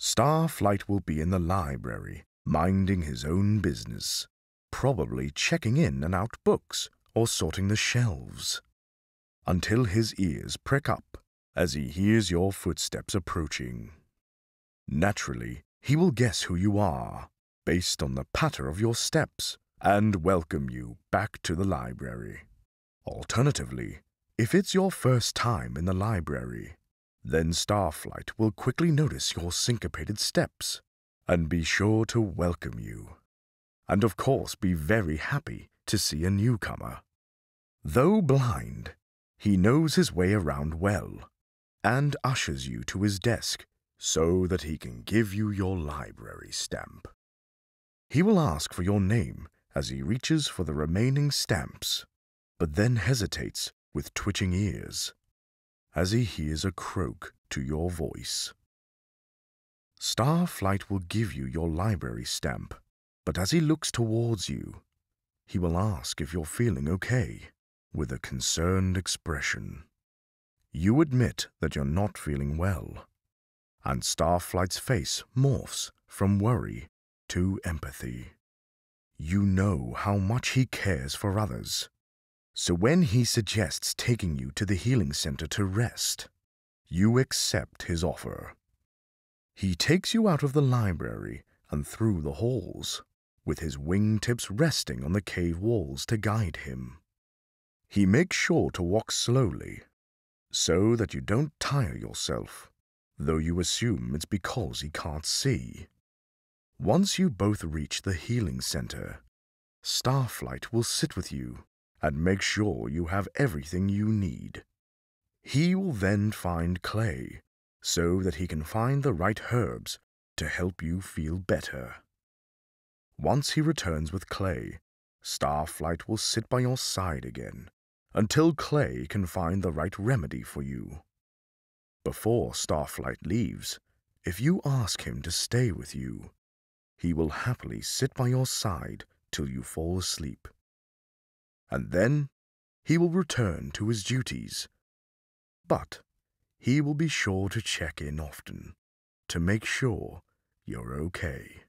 Starflight will be in the library, minding his own business, probably checking in and out books or sorting the shelves, until his ears prick up as he hears your footsteps approaching. Naturally, he will guess who you are, based on the patter of your steps, and welcome you back to the library. Alternatively, if it's your first time in the library, then Starflight will quickly notice your syncopated steps and be sure to welcome you. And of course be very happy to see a newcomer. Though blind, he knows his way around well and ushers you to his desk so that he can give you your library stamp. He will ask for your name as he reaches for the remaining stamps, but then hesitates with twitching ears as he hears a croak to your voice. Starflight will give you your library stamp, but as he looks towards you, he will ask if you're feeling okay, with a concerned expression. You admit that you're not feeling well, and Starflight's face morphs from worry to empathy. You know how much he cares for others, so when he suggests taking you to the healing center to rest, you accept his offer. He takes you out of the library and through the halls, with his wingtips resting on the cave walls to guide him. He makes sure to walk slowly, so that you don't tire yourself, though you assume it's because he can't see. Once you both reach the healing center, Starflight will sit with you and make sure you have everything you need. He will then find clay, so that he can find the right herbs to help you feel better. Once he returns with clay, Starflight will sit by your side again, until Clay can find the right remedy for you. Before Starflight leaves, if you ask him to stay with you, he will happily sit by your side till you fall asleep and then he will return to his duties. But he will be sure to check in often to make sure you're okay.